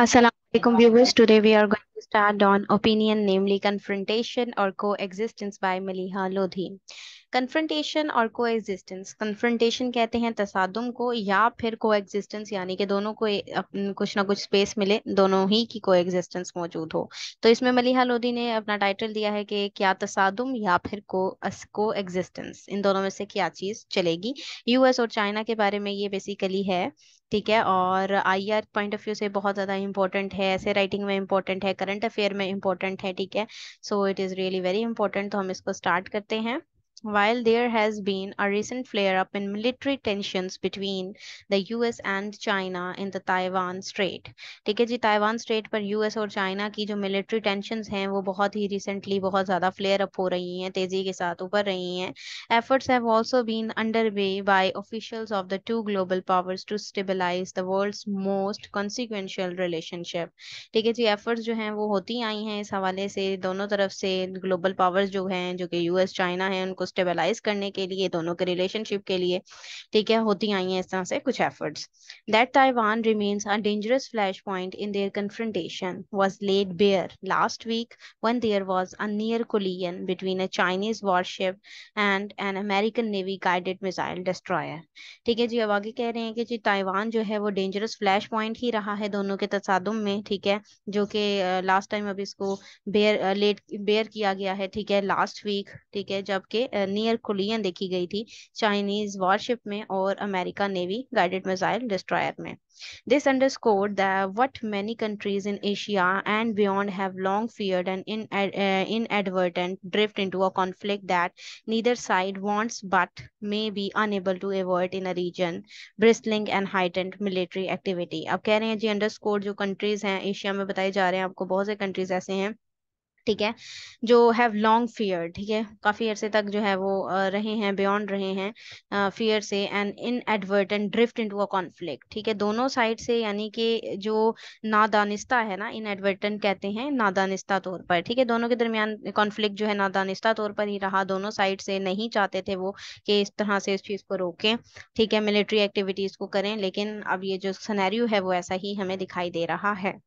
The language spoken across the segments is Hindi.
Assalamualaikum. Welcome viewers, today we are going to start on opinion, namely confrontation or coexistence by Maliha Lodhi. Confrontation और कोएग्जिस्टेंस कन्फ्रंटेशन कहते हैं तसादम को या फिर एग्जिस्टेंस यानी कि दोनों को कुछ ना कुछ स्पेस मिले दोनों ही की एग्जिस्टेंस मौजूद हो तो इसमें मलिहा लोधी ने अपना टाइटल दिया है कि क्या तसादम या फिर को एग्जिस्टेंस इन दोनों में से क्या चीज चलेगी यूएस और चाइना के बारे में ये बेसिकली है ठीक है और I R point of view से बहुत ज्यादा इंपॉर्टेंट है ऐसे राइटिंग में इम्पोर्टेंट है करंट अफेयर में इम्पोर्टेंट है ठीक है so it is really very important तो हम इसको स्टार्ट करते हैं While there has been a recent flare-up in military tensions between the US and China in the Taiwan Strait ठीक है जी ताइवान स्ट्रेट पर यूएस और चाइना की जो मिलिट्री टेंशंस हैं वो बहुत ही रिसेंटली बहुत ज़्यादा फ्लेयर अप हो रही हैं तेज़ी के साथ उभर रही हैं efforts have also been under way by officials of the two global powers to stabilize the world's most consequential relationship ठीक है जी एफर्ट्स जो हैं वो होती आई हैं इस हवाले से दोनों तरफ से ग्लोबल पावर्स जो हैं जो कि यूएस चाइना है उनको स्टेबलाइज करने के लिए दोनों के रिलेशनशिप के लिए ठीक है होती आई हैं इस तरह से कुछ efforts that Taiwan remains a dangerous flash point in their confrontation was laid bare last week when there was a near collision between a Chinese warship and an American navy guided missile destroyer ठीक है जी अब आगे कह रहे हैं कि जी ताइवान जो है वो डेंजरस फ्लैश पॉइंट ही रहा है दोनों के तसादम में ठीक है जो कि लास्ट टाइम अब इसको बेयर लेट बेयर किया गया है ठीक है लास्ट वीक ठीक है जबकि नियर uh, कुलियन देखी गई थी चाइनीज वॉरशिप में और America navy guided missile destroyer में this underscore the what many countries in Asia and beyond have long feared and in inadvertent drift in a conflict that neither side wants but may be unable to avert in a region bristling and heightened military activity अब कह रहे हैं जी अंडर जो कंट्रीज हैं एशिया में बताए जा रहे हैं आपको बहुत से कंट्रीज ऐसे हैं ठीक है जो हैव लॉन्ग फियर ठीक है काफ़ी अरसे तक जो है वो रहे हैं बियॉन्ड रहे हैं फियर से and inadvertent drift to a conflict ठीक है दोनों साइड से यानी कि जो नादानिस्ता है ना इन एडवर्टन कहते हैं नादानिस्ता तौर पर ठीक है दोनों के दरमियान कॉन्फ्लिक्ट जो है नादानिस्ता तौर पर ही रहा दोनों साइड से नहीं चाहते थे वो कि इस तरह से इस चीज़ को रोकें ठीक है मिलिट्री एक्टिविटीज़ को करें लेकिन अब ये जो सनेरियो है वो ऐसा ही हमें दिखाई दे रहा है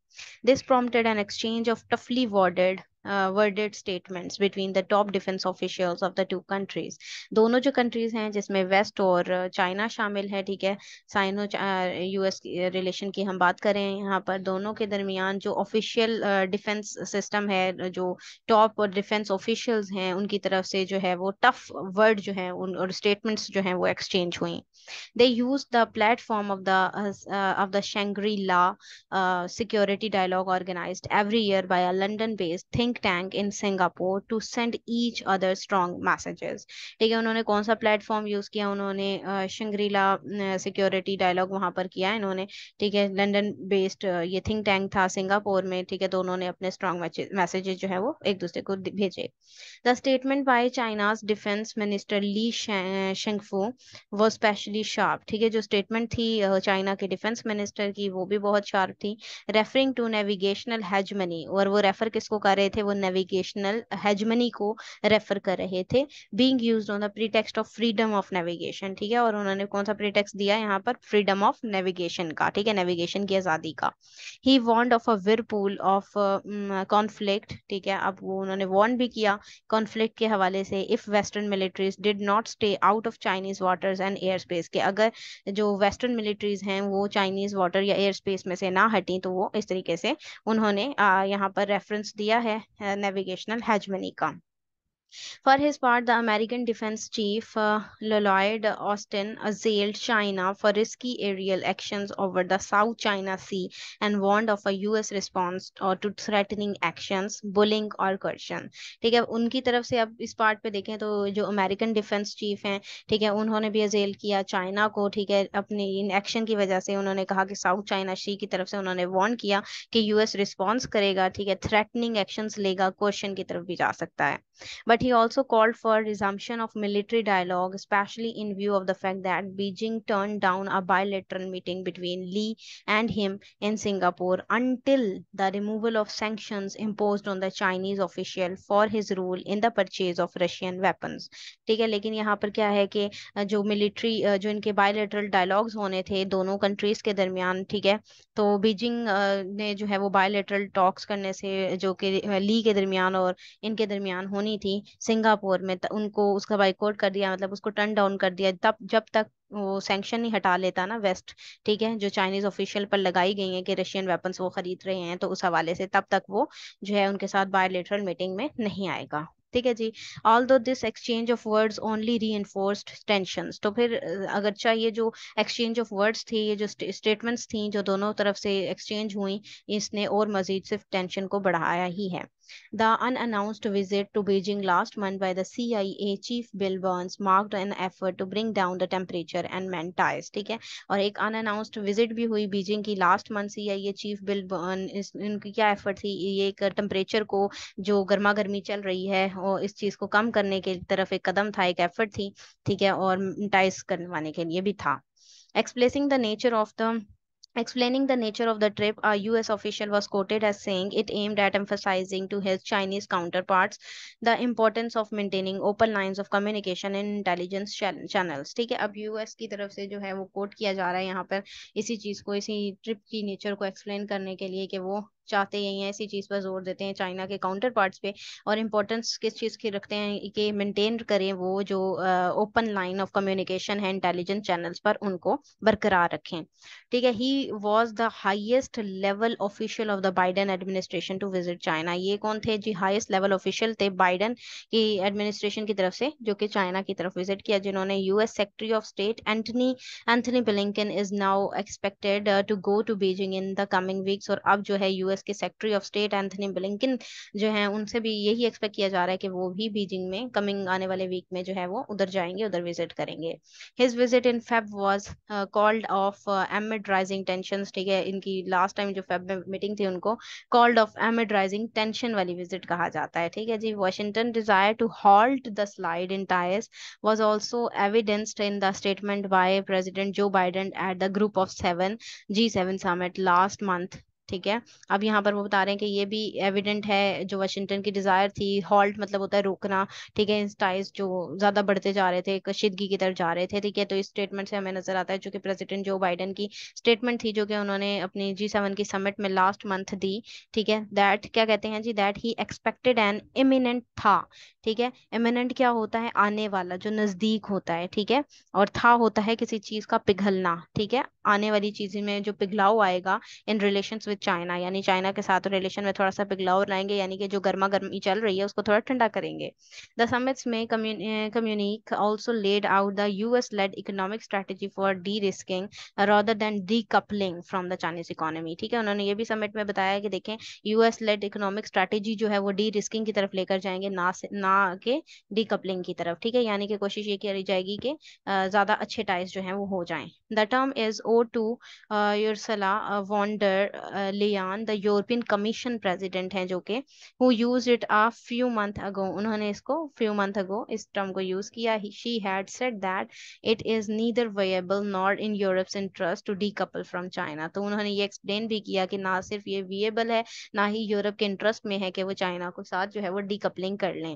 this prompted an exchange of toughly worded uh, worded statements between the top defense officials of the two countries दोनों जो countries हैं जिसमें वेस्ट और चाइना uh, शामिल है ठीक है साइनो यूएस रिलेशन की हम बात करें यहाँ पर दोनों के दरमियान जो ऑफिशियल डिफेंस सिस्टम है जो टॉप और डिफेंस ऑफिशियल्स हैं उनकी तरफ से जो है वो टफ वर्ड जो है उन और स्टेटमेंट्स जो हैं वो एक्सचेंज हुई they use the platform of the of the Shangri La security dialogue organised every year by a London based think think tank in Singapore to send each other strong messages ठीक है उन्होंने कौन सा प्लेटफॉर्म यूज किया उन्होंने शंग्रीला सिक्योरिटी डायलॉग वहां पर किया इन्होंने ठीक है लंडन बेस्ड ये थिंक टैंक था सिंगापुर में ठीक है तो उन्होंने अपने स्ट्रॉन्ग मैसेजेस जो है वो एक दूसरे को भेजे the statement by China's defence minister Li Shangfu वो स्पेशली शार्प ठीक है जो स्टेटमेंट थी चाइना के डिफेंस मिनिस्टर की वो भी बहुत शार्प थी रेफरिंग टू नेविगेशनल हेजमनी और वो रेफर किसको कर रहे थे थे वो नेविगेशनल हेजमनी को रेफर कर रहे थे being use on the pretext of freedom of navigation ठीक है और उन्होंने कौन सा प्रीटेक्स्ट दिया यहाँ पर फ्रीडम ऑफ नेविगेशन का ठीक है नेविगेशन की आज़ादी का ही want of a whirlpool of conflict ठीक है अब वो उन्होंने वॉन्ट भी किया कॉन्फ्लिक्ट के हवाले से if western militaries did not stay out of Chinese waters and air space के अगर जो वेस्टर्न मिलिट्रीज हैं वो चाइनीज वाटर या एयर स्पेस में से ना हटी तो वो इस तरीके से उन्होंने यहाँ पर रेफरेंस दिया है Uh, navigational hegemony come. For his part, the American Defense Chief uh, Lloyd Austin assailed China for risky aerial actions over the South China Sea and warned of a U.S. response uh, to threatening actions, bullying or coercion. ठीक है उनकी तरफ से अब इस पार्ट पे देखें तो जो अमेरिकन डिफेंस चीफ हैं ठीक है उन्होंने भी अजेल किया चाइना को ठीक है अपने इन एक्शन की वजह से उन्होंने कहा कि साउथ चाइना सी की तरफ से उन्होंने वार्न किया कि यूएस रिस्पॉन्स करेगा ठीक है थ्रेटनिंग एक्शंस लेगा क्वेश्चन की तरफ भी जा सकता है but he also called for resumption of military dialogue, especially in view of the fact that Beijing turned down a bilateral meeting between Lee and him in Singapore until the removal of sanctions imposed on the Chinese official for his role in the purchase of Russian weapons. ठीक है लेकिन यहाँ पर क्या है कि जो military जो इनके bilateral dialogues होने थे दोनों countries के दरमियान ठीक है तो Beijing ने जो है वो bilateral talks करने से जो कि Lee के दरमियान और इनके दरमियान होनी थी सिंगापुर में त, उनको उसका बाइकआउट कर दिया मतलब उसको टर्न डाउन कर दिया तब जब तक वो सेंक्शन नहीं हटा लेता ना वेस्ट ठीक है जो चाइनीज ऑफिशियल पर लगाई गई है कि रशियन वेपन्स वो खरीद रहे हैं तो उस हवाले से तब तक वो जो है उनके साथ बायोलिटरल मीटिंग में नहीं आएगा ठीक है जी although this exchange of words only reinforced tension तो फिर अगर चाहिए जो एक्सचेंज ऑफ वर्ड्स थी ये जो स्टेटमेंट्स थी जो दोनों तरफ से एक्सचेंज हुई इसने और मजीद सिर्फ टेंशन को बढ़ाया ही है The unannounced visit to Beijing last month by the CIA chief Bill Burns marked an effort to bring down the temperature and mend ties. ठीक है और एक unannounced visit भी हुई बीजिंग की last month CIA chief Bill Burns इस इनकी क्या effort थी ये एक temperature को जो गर्मा गर्मी चल रही है और इस चीज को कम करने के तरफ एक कदम था एक effort थी ठीक है और ties करवाने के लिए भी था Explaining the nature of the Explaining the nature of the trip, a US official was quoted as saying it aimed at emphasizing to his Chinese counterparts the importance of maintaining open lines of communication and intelligence channels. ठीक है अब US की तरफ से जो है वो quote किया जा रहा है यहाँ पर इसी चीज को इसी trip की nature को explain करने के लिए कि वो चाहते यही हैं इसी चीज़ पर जोर देते हैं चाइना के काउंटर पार्ट्स पे और इम्पोर्टेंस किस चीज़ की रखते हैं कि मेंटेन करें वो जो ओपन लाइन ऑफ कम्युनिकेशन है इंटेलिजेंस चैनल्स पर उनको बरकरार रखें ठीक है he was the highest level official of the Biden administration to visit China ये कौन थे जी हाइस्ट लेवल ऑफिशियल थे बाइडन की एडमिनिस्ट्रेशन की तरफ से जो कि चाइना की तरफ विजिट किया जिन्होंने US secretary of state Antony Anthony Blinken is now expected to go to Beijing in the coming weeks और अब जो है यूएस यूएस के secretary of state Anthony Blinken जो है उनसे भी यही एक्सपेक्ट किया जा रहा है कि वो भी बीजिंग में कमिंग आने वाले वीक में जो है वो उधर जाएंगे उधर विजिट करेंगे his visit in Feb was called off amid rising tension ठीक है इनकी लास्ट टाइम जो फेब में मीटिंग थी उनको called off amid rising tension वाली विजिट कहा जाता है ठीक है जी Washington desire to halt the slide in ties was also evidenced in the statement by President Joe Biden at the group of seven G seven summit last month ठीक है अब यहाँ पर वो बता रहे हैं कि ये भी एविडेंट है जो वाशिंगटन की डिजायर थी हॉल्ट मतलब होता है रोकना ठीक है इंस्टाइज जो ज्यादा बढ़ते जा रहे थे कशिदगी की तरफ जा रहे थे ठीक है तो इस स्टेटमेंट से हमें नजर आता है जो कि प्रेसिडेंट जो बाइडन की स्टेटमेंट थी जो कि उन्होंने अपनी जी सेवन की समिट में लास्ट मंथ दी ठीक है दैट क्या कहते हैं जी that he expected and imminent था ठीक है इमिनेंट क्या होता है आने वाला जो नजदीक होता है ठीक है और था होता है किसी चीज का पिघलना ठीक है आने वाली चीज में जो पिघलाव आएगा इन रिलेशन विद चाइना यानी चाइना के साथ रिलेशन में थोड़ा सा पिघलाव लाएंगे यानी कि जो गर्मा गर्मी चल रही है उसको थोड़ा ठंडा करेंगे द समिट्स में communique also laid out the US led economic strategy for derisking rather than decoupling from the Chinese economy ठीक है उन्होंने ये भी समिट में बताया कि देखें यूएस लेड इकोनॉमिक स्ट्रेटेजी जो है वो डी रिस्किंग की तरफ लेकर जाएंगे ना ना ना के डीकपलिंग की तरफ ठीक है यानी कि कोशिश ये की जाएगी कि ज़्यादा अच्छे टाइल्स जो हैं वो हो जाएं the term is owe to Ursula von der Leyen the European Commission president हैं जो कि who use it a few months ago उन्होंने इसको फ्यू मंथ अगो इस टर्म को यूज किया she had said that it is neither viable not in Europe interest to decouple from China तो उन्होंने ये एक्सप्लेन भी किया कि ना सिर्फ ये विएबल है ना ही यूरोप के इंटरेस्ट में है कि वो चाइना को साथ जो है वो डीकपलिंग कर लें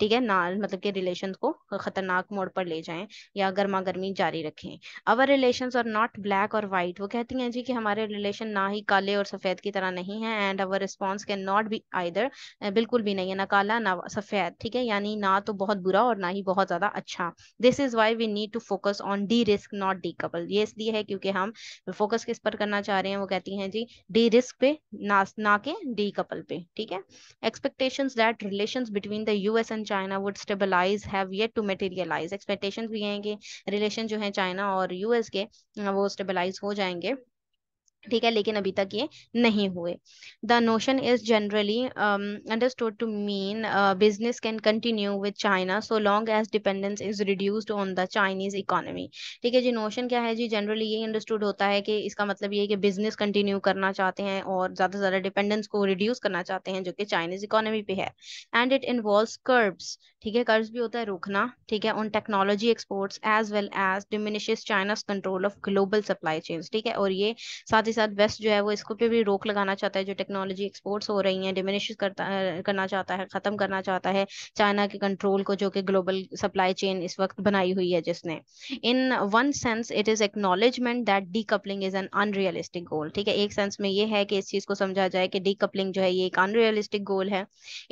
ठीक है ना मतलब कि रिलेशन को खतरनाक मोड़ पर ले जाएं या गर्मा गर्मी जारी रखें our relation are not black और वाइट वो कहती हैं जी कि हमारे रिलेशन ना ही काले और सफेद की तरह नहीं है and our response can not be either बिल्कुल भी नहीं है ना काला ना सफेद ठीक है यानी ना तो बहुत बुरा और ना ही बहुत ज्यादा अच्छा this is why we need to focus on derisk not decouple ये इसलिए है क्योंकि हम फोकस किस पर करना चाह रहे हैं वो कहती हैं जी डी रिस्क पे ना ना के डी कपल पे ठीक है expectation that relation between the U S and China would stabilise have yet to materialise expectation भी हैं कि रिलेशन जो है चाइना और यूएस के वो स्टेबलाइज हो जाएंगे ठीक है लेकिन अभी तक ये नहीं हुए the notion is generally understood to mean business can continue with China so long as dependence is reduced on the Chinese economy ठीक है जी नोशन क्या है जी जनरली ये अंडरस्टूड होता है कि इसका मतलब ये है कि बिजनेस कंटिन्यू करना चाहते हैं और ज़्यादा से ज़्यादा डिपेंडेंस को रिड्यूस करना चाहते हैं जो कि चाइनीज इकोनॉमी पे है एंड इट इन्वॉल्व कर्ब्स ठीक है कर्ज भी होता है रोकना ठीक है on technology exports as well as diminishes China's control of global supply chains ठीक है और ये साथ ही साथ वेस्ट जो है वो इसको पे भी रोक लगाना चाहता है जो टेक्नोलॉजी एक्सपोर्ट्स हो रही है डिमिनिश करता करना चाहता है खत्म करना चाहता है चाइना के कंट्रोल को जो कि ग्लोबल सप्लाई चेन इस वक्त बनाई हुई है जिसने in one sense it is acknowledgement that decoupling is an unrealistic goal ठीक है एक सेंस में ये है कि इस चीज को समझा जाए कि डीकपलिंग जो है ये एक अनरियलिस्टिक गोल है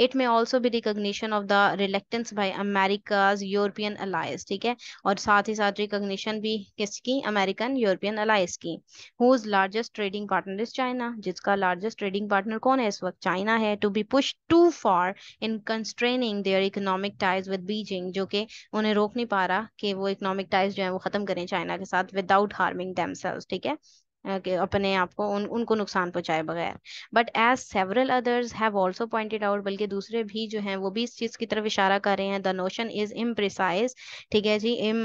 इट मे ऑल्सो भी recognition of the reluctance by America European allies ठीक है और साथ ही साथ रिकोगशन भी किसकी अमेरिकन यूरोपियन अलायस की whose largest largest trading partner is China जिसका लार्जेस्ट ट्रेडिंग पार्टनर कौन है इस वक्त चाइना है to be push too far in constraining their economic ties with Beijing जो कि उन्हें रोक नहीं पा रहा कि वो इकोनॉमिक टाइज जो है वो खत्म करें चाइना के साथ विदाउट हार्मिंग दैम ठीक है अपने आप को उन उनको नुकसान पहुंचाए बगैर but as several others have also pointed out बल्कि दूसरे भी जो हैं वो भी इस चीज़ की तरफ इशारा कर रहे हैं द नोशन इज इम्प्रिसाइज ठीक है जी इम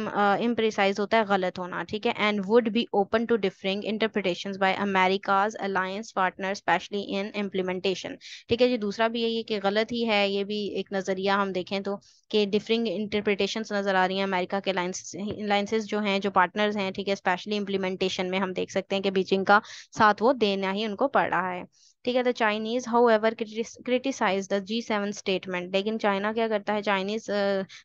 इम्प्रिसाइज होता है गलत होना ठीक है and would be open to differing interpretation by America's alliance partner specially in implementation ठीक है जी दूसरा भी यही है कि गलत ही है ये भी एक नज़रिया हम देखें तो कि डिफरिंग इंटरप्रिटेशन नज़र आ रही हैं अमेरिका के अलायंसेज जो हैं जो पार्टनर्स हैं ठीक है स्पेशली इम्प्लीमेंटेशन में हम देख सकते हैं के बीचिंग का साथ वो देना ही उनको पड़ रहा है ठीक है the Chinese however criticise the G seven statement लेकिन चाइना क्या करता है चाइनीज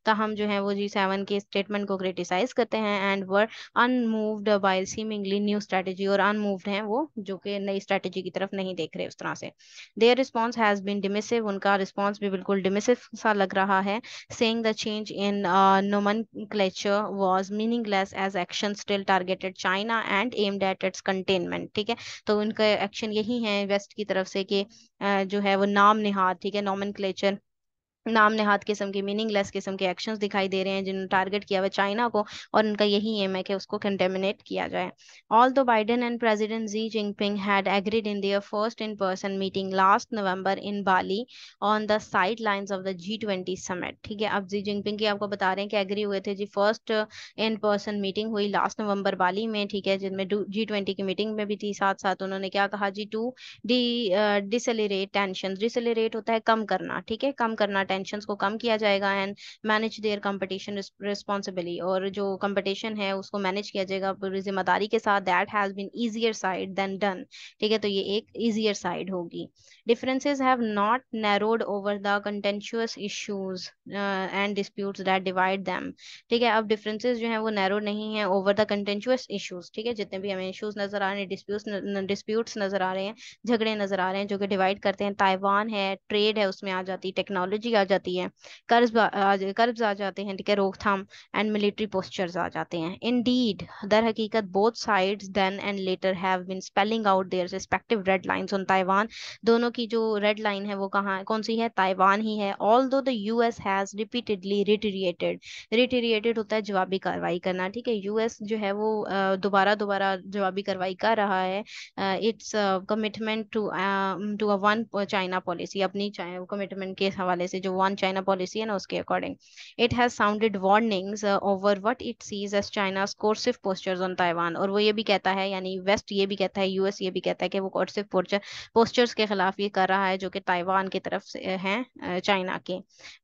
तहम जो है वो जी सेवन के स्टेटमेंट को क्रिटिसाइज करते हैं and were unmoved by seemingly new strategy और अनमूव्ड हैं वो जो कि नई स्ट्रेटेजी की तरफ नहीं देख रहे उस तरह से their response has been dismissive उनका रिस्पॉन्स भी बिल्कुल डिमिसिव सा लग रहा है saying the change in nomenclature was meaningless as action still targeted China and aimed at its containment ठीक है तो उनका एक्शन यही है वेस्ट की तरफ से कि जो है वो नाम निहार ठीक है नॉमन क्लेचर नाम नेहाद किस्म के मीनिंगलेस किस्म के एक्शंस दिखाई दे रहे हैं जिन्होंने टारगेट किया हुआ चाइना को और उनका यही एम है कि उसको कंटेमिनेट किया जाए although Biden and President Xi Jinping had agreed in their first in person meeting last November in Bali on the side of the G twenty summit ठीक है अब जी जिनपिंग की आपको बता रहे हैं कि एग्री हुए थे जी फर्स्ट इन पर्सन मीटिंग हुई लास्ट नवंबर बाली में ठीक है जिनमें जी ट्वेंटी की मीटिंग में भी थी साथ साथ उन्होंने क्या कहा जी to de deescalate tension deescalate होता है कम करना ठीक है कम करना टेंशन को कम किया जाएगा and manage their competition responsibly और जो कंपटीशन है उसको मैनेज किया जाएगा पूरी जिम्मेदारी के साथ that has been easier said than done ठीक है तो ये एक ईजियर साइड होगी differences have not narrowed over the contentious issues and disputes that divide them ठीक है अब डिफरेंसेज जो है वो नैरो नहीं है ओवर द कंटेंशियस इशूज ठीक है जितने भी हमें इशूज नजर आ रहे हैं डिस्प्यूट्स नजर आ रहे हैं झगड़े नजर आ रहे हैं जो कि डिवाइड करते हैं ताइवान है ट्रेड है उसमें आ जाती टेक्नोलॉजी आ जाती है कर्ज कर्ज आ जाते हैं ठीक है रोकथाम एंड मिलिट्री पोस्चर्स आ जाते हैं इन डीड दर हकीकत both side then and later have been spelling out their respective red line on Taiwan दोनों की जो रेड लाइन है वो कहाँ कौन सी है ताइवान ही है although the U S has repeatedly reiterated reiterated होता है जवाबी कार्रवाई करना ठीक है यूएस जो है वो दोबारा दोबारा जवाबी कार्रवाई कर रहा है its commitment to to a one China policy अपनी कमिटमेंट के हवाले से जो जो वन चाइना पॉलिसी है ना उसके according it has sounded warnings over what it sees as China coercive postures on Taiwan और वो ये भी कहता है यानी वेस्ट ये भी कहता है यूएस ये भी कहता है कि वो कोर्सिव पोस्टर्स के खिलाफ ये कर रहा है जो कि ताइवान की तरफ है चाइना के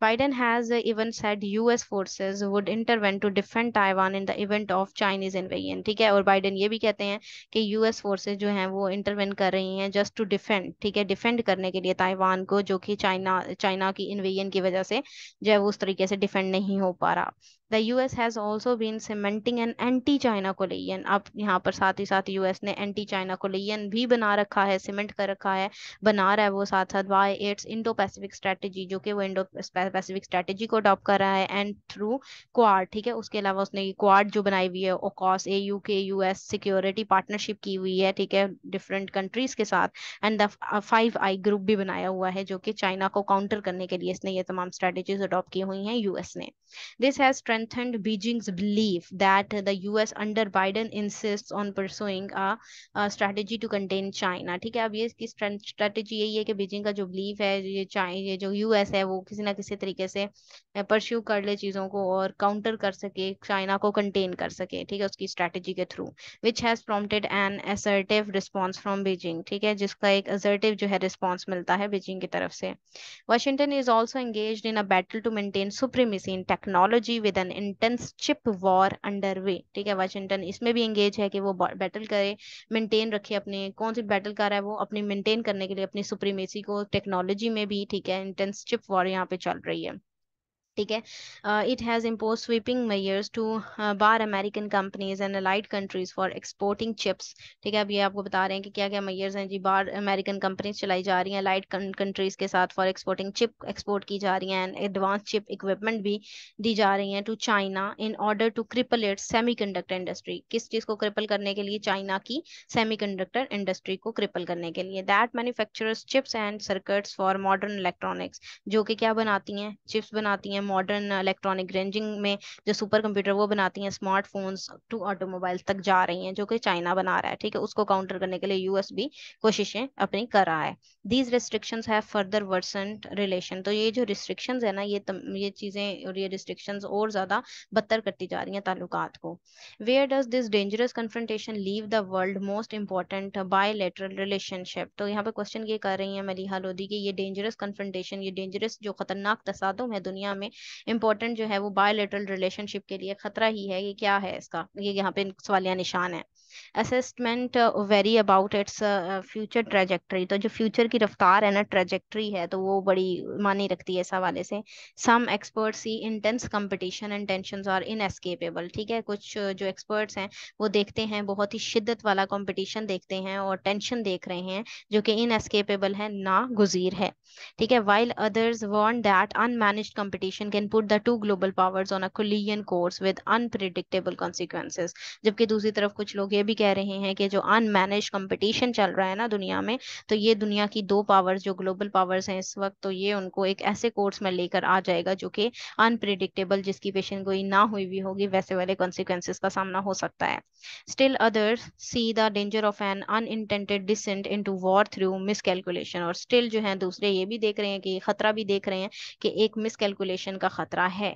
Biden has even said US forces would intervene to defend Taiwan in the event of Chinese invasion ठीक है और बाइडन ये भी कहते हैं कि यूएस फोर्सेज जो है वो इंटरवेंट कर रही है जस्ट टू डिफेंड ठीक है डिफेंड करने के लिए ताइवान को जो कि चाइना चाइना की इन्वेजन ओपिनियन की वजह से जो है वो उस तरीके से डिफेंड नहीं हो पा रहा the US has also been cementing an anti China coalition अब यहाँ पर साथ ही साथ यूएस ने एंटी चाइना कोलियन भी बना रखा है सीमेंट कर रखा है बना रहा है वो साथ साथ via its Indo Pacific strategy जो कि वो इंडो पैसिफिक स्ट्रेटेजी को अडॉप्ट कर रहा है एंड थ्रू क्वाड ठीक है उसके अलावा उसने क्वाड जो बनाई हुई है AUKUS A U K US security partnership की हुई है ठीक है डिफरेंट कंट्रीज के साथ and the five eye group भी बनाया हुआ है जो कि चाइना को काउंटर करने के लिए इसने ये तमाम स्ट्रेटेजीज अडॉप्ट की हुई है यूएस ने this has strengthened Beijing's belief that the US under Biden insists on pursuing a, a strategy to contain China ठीक है अब ये इसकी strategy यही है कि बीजिंग का जो belief है ये चाइना ये जो US है वो किसी ना किसी तरीके से परस्यू कर ले चीज़ों को और काउंटर कर सके चाइना को कंटेन कर सके ठीक है उसकी स्ट्रेटेजी के through which has prompted an assertive response from Beijing ठीक है जिसका एक असर्टिव जो है रिस्पॉन्स मिलता है बीजिंग की तरफ से Washington is also engage in a battle to maintain supremacy in technology with intense chip war way ठीक है वॉशिंगटन इसमें भी एंगेज है कि वो बैटल करे मेंटेन रखे अपने कौन सी बैटल कर रहा है वो अपनी मेंटेन करने के लिए अपनी सुप्रीमेसी को टेक्नोलॉजी में भी ठीक है इंटर्नशिप वॉर यहाँ पे चल रही है ठीक है it has impose sweeping measures to bar American companies and allied countries for exporting chips ठीक है अब ये आपको बता रहे हैं कि क्या क्या मेयर्स हैं जी बार अमेरिकन कंपनीज चलाई जा रही हैं अलाइड कंट्रीज के साथ फॉर एक्सपोर्टिंग चिप एक्सपोर्ट की जा रही हैं एंड एडवांस चिप इक्विपमेंट भी दी जा रही हैं to China in order to cripple it semi industry किस चीज़ को क्रिपल करने के लिए चाइना की सेमी इंडस्ट्री को क्रिपल करने के लिए that manufacturers chips and circuits for modern electronics जो कि क्या बनाती हैं चिप्स बनाती हैं मॉडर्न इलेक्ट्रॉनिक रेंजिंग में जो सुपर कंप्यूटर वो बनाती हैं स्मार्टफोन्स टू ऑटोमोबाइल तक जा रही हैं जो कि चाइना बना रहा है ठीक है उसको काउंटर करने के लिए यूएस भी कोशिशें अपनी कर रहा है these restriction have further worsen relation तो ये जो रिस्ट्रिक्शन है ना ये तम, ये चीजें और ये रिस्ट्रिक्शन और ज्यादा बदतर करती जा रही हैं ताल्लुक को where does this dangerous confrontation leave the world most important bilateral relationship तो यहाँ पे क्वेश्चन ये कर रही है मलिहा लोधी की ये डेंजरस कन्फ्रंटेशन ये डेंजरस जो खतरनाक तसादम है दुनिया में इंपॉर्टेंट जो है वो बायोलेटरल रिलेशनशिप के लिए खतरा ही है ये क्या है इसका ये यहाँ पे सवालिया निशान है assessment vary about its future trajectory तो जो फ्यूचर की रफ्तार है ना ट्रेजेक्ट्री है तो वो बड़ी मानी रखती है इस हवाले से some expert see intense competition and tension are inescapable ठीक है कुछ uh, जो एक्सपर्ट्स हैं वो देखते हैं बहुत ही शिद्दत वाला कॉम्पिटिशन देखते हैं और टेंशन देख रहे हैं जो कि इनएस्केपेबल है ना गुजीर है ठीक है while others want that unmanaged competition can put the two global powers on a collision course with unpredictable consequences जबकि दूसरी तरफ कुछ लोग ये भी कह रहे हैं कि जो अनमैनेज कंपटीशन चल रहा है ना दुनिया में तो ये दुनिया की दो पावर्स जो ग्लोबल पावर्स हैं इस वक्त तो ये उनको एक ऐसे कोर्स में लेकर आ जाएगा जो कि अनप्रिडिक्टेबल जिसकी पेशन गोई ना हुई भी होगी वैसे वाले कॉन्सिक्वेंसेस का सामना हो सकता है still others see the danger of an unintended descent into war through miscalculation और स्टिल जो है दूसरे ये भी देख रहे हैं कि खतरा भी देख रहे हैं कि एक मिसकैलकुलेशन का खतरा है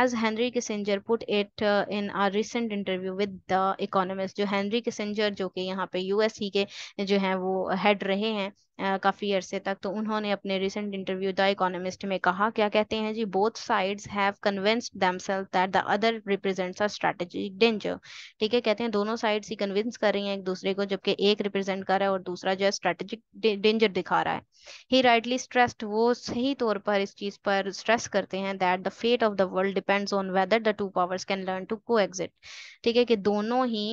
as Henry Kissinger put it in a recent interview with the Economist जो है हेनरी किसेंजर जो कि यहाँ पे ही के जो हैं वो हेड रहे हैं काफ़ी अरसे तक तो उन्होंने अपने रिसेंट इंटरव्यू द इकोनॉमिस्ट में कहा क्या कहते हैं जी both sides have convinced themselves that the other represents a strategic danger ठीक है कहते हैं दोनों साइड्स ही कन्विंस कर रही हैं एक दूसरे को जबकि एक रिप्रेजेंट कर रहा है और दूसरा जो है स्ट्रेटेजिक डेंजर दिखा रहा है ही राइटली स्ट्रेस्ड वो सही तौर पर इस चीज़ पर स्ट्रेस करते हैं that the fate of the world depends on whether the two powers can learn to को ठीक है कि दोनों ही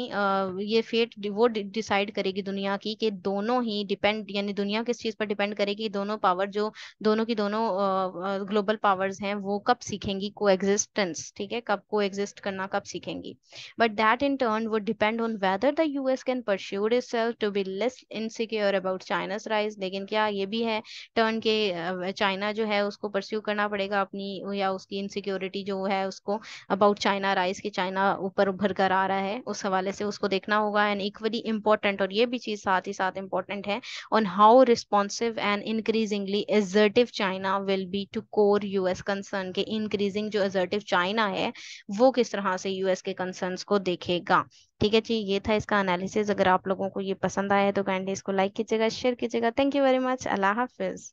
ये फेट वो डिसाइड करेगी दुनिया की कि दोनों ही डिपेंड यानी दुनिया किस चीज पर डिपेंड करेगी दोनों पावर जो दोनों की दोनों ग्लोबल पावर्स हैं वो कब सीखेंगी को एग्जिस्टेंस ठीक है कब को एग्जिस्ट करना कब सीखेंगी but that in turn would depend on whether the US can persuade itself to be less insecure about China's rise लेकिन क्या ये भी है टर्न के चाइना जो है उसको परस्यू करना पड़ेगा अपनी या उसकी इनसिक्योरिटी जो है उसको अबाउट चाइना राइज के चाइना ऊपर उभर कर आ रहा है उस हवाले से उसको देखना होगा एंड इक्वली इम्पोर्टेंट और ये भी चीज साथ ही साथ इम्पोर्टेंट है on how more responsive and increasingly assertive China will be to core US concern के increasing जो assertive China है वो किस तरह से US के concerns को देखेगा ठीक है जी ये था इसका analysis अगर आप लोगों को ये पसंद आया है तो kindly इसको like कीजिएगा share कीजिएगा thank you very much अल्लाह हाफिज़